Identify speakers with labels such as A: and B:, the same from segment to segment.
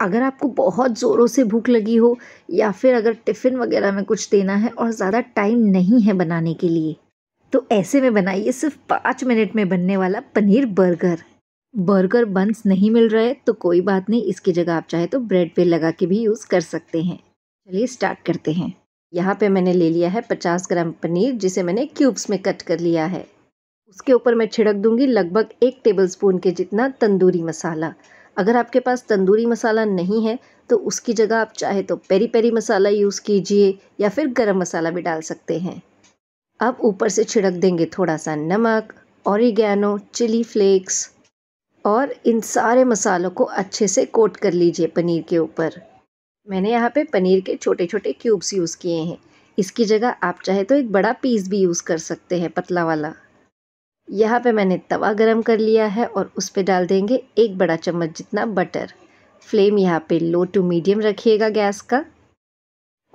A: अगर आपको बहुत ज़ोरों से भूख लगी हो या फिर अगर टिफ़िन वगैरह में कुछ देना है और ज़्यादा टाइम नहीं है बनाने के लिए तो ऐसे में बनाइए सिर्फ पाँच मिनट में बनने वाला पनीर बर्गर बर्गर बंस नहीं मिल रहे तो कोई बात नहीं इसकी जगह आप चाहे तो ब्रेड पे लगा के भी यूज़ कर सकते हैं चलिए स्टार्ट करते हैं यहाँ पे मैंने ले लिया है पचास ग्राम पनीर जिसे मैंने क्यूब्स में कट कर लिया है उसके ऊपर मैं छिड़क दूंगी लगभग एक टेबलस्पून के जितना तंदूरी मसाला अगर आपके पास तंदूरी मसाला नहीं है तो उसकी जगह आप चाहे तो पेरी पेरी मसाला यूज़ कीजिए या फिर गरम मसाला भी डाल सकते हैं आप ऊपर से छिड़क देंगे थोड़ा सा नमक औरिगैनो चिली फ्लेक्स और इन सारे मसालों को अच्छे से कोट कर लीजिए पनीर के ऊपर मैंने यहाँ पे पनीर के छोटे छोटे क्यूब्स यूज़ किए हैं इसकी जगह आप चाहे तो एक बड़ा पीस भी यूज़ कर सकते हैं पतला वाला यहाँ पे मैंने तवा गरम कर लिया है और उस पर डाल देंगे एक बड़ा चम्मच जितना बटर फ्लेम यहाँ पे लो टू मीडियम रखिएगा गैस का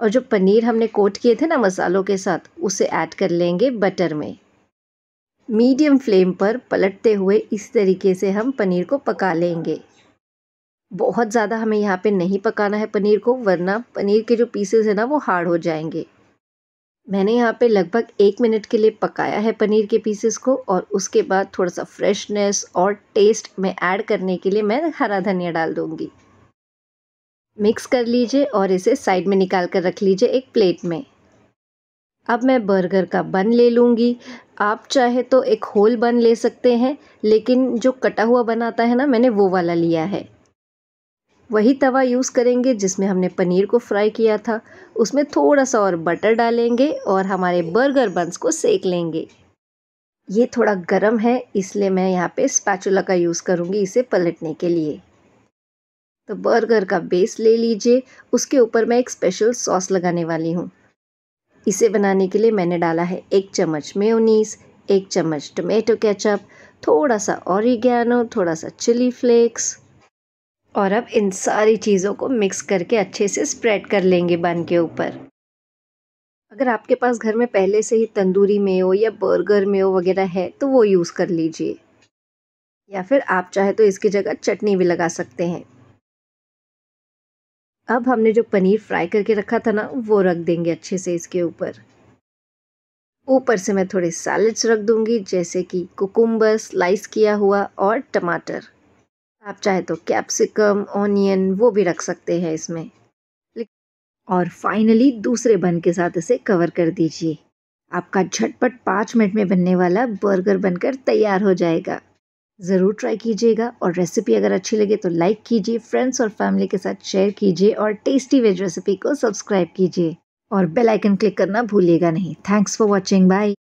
A: और जो पनीर हमने कोट किए थे ना मसालों के साथ उसे ऐड कर लेंगे बटर में मीडियम फ्लेम पर पलटते हुए इस तरीके से हम पनीर को पका लेंगे बहुत ज़्यादा हमें यहाँ पे नहीं पकाना है पनीर को वरना पनीर के जो पीसेस हैं ना वो हार्ड हो जाएंगे मैंने यहाँ पे लगभग एक मिनट के लिए पकाया है पनीर के पीसेस को और उसके बाद थोड़ा सा फ्रेशनेस और टेस्ट में ऐड करने के लिए मैं हरा धनिया डाल दूँगी मिक्स कर लीजिए और इसे साइड में निकाल कर रख लीजिए एक प्लेट में अब मैं बर्गर का बन ले लूँगी आप चाहे तो एक होल बन ले सकते हैं लेकिन जो कटा हुआ बन आता है ना मैंने वो वाला लिया है वही तवा यूज़ करेंगे जिसमें हमने पनीर को फ्राई किया था उसमें थोड़ा सा और बटर डालेंगे और हमारे बर्गर बंस को सेक लेंगे ये थोड़ा गर्म है इसलिए मैं यहाँ पे स्पैचुला का यूज़ करूँगी इसे पलटने के लिए तो बर्गर का बेस ले लीजिए उसके ऊपर मैं एक स्पेशल सॉस लगाने वाली हूँ इसे बनाने के लिए मैंने डाला है एक चम्मच मेयोनीस एक चम्मच टोमेटो केचप थोड़ा सा ऑरिगैनो थोड़ा सा चिली फ्लेक्स और अब इन सारी चीज़ों को मिक्स करके अच्छे से स्प्रेड कर लेंगे बन के ऊपर अगर आपके पास घर में पहले से ही तंदूरी मेयो या बर्गर मेयो वगैरह है तो वो यूज़ कर लीजिए या फिर आप चाहे तो इसकी जगह चटनी भी लगा सकते हैं अब हमने जो पनीर फ्राई करके रखा था ना वो रख देंगे अच्छे से इसके ऊपर ऊपर से मैं थोड़े सैलड्स रख दूंगी जैसे कि कुकुम्बर स्लाइस किया हुआ और टमाटर आप चाहे तो कैप्सिकम ऑनियन वो भी रख सकते हैं इसमें और फाइनली दूसरे बन के साथ इसे कवर कर दीजिए आपका झटपट पाँच मिनट में बनने वाला बर्गर बनकर तैयार हो जाएगा ज़रूर ट्राई कीजिएगा और रेसिपी अगर अच्छी लगे तो लाइक कीजिए फ्रेंड्स और फैमिली के साथ शेयर कीजिए और टेस्टी वेज रेसिपी को सब्सक्राइब कीजिए और बेल आइकन क्लिक करना भूलिएगा नहीं थैंक्स फॉर वॉचिंग बाय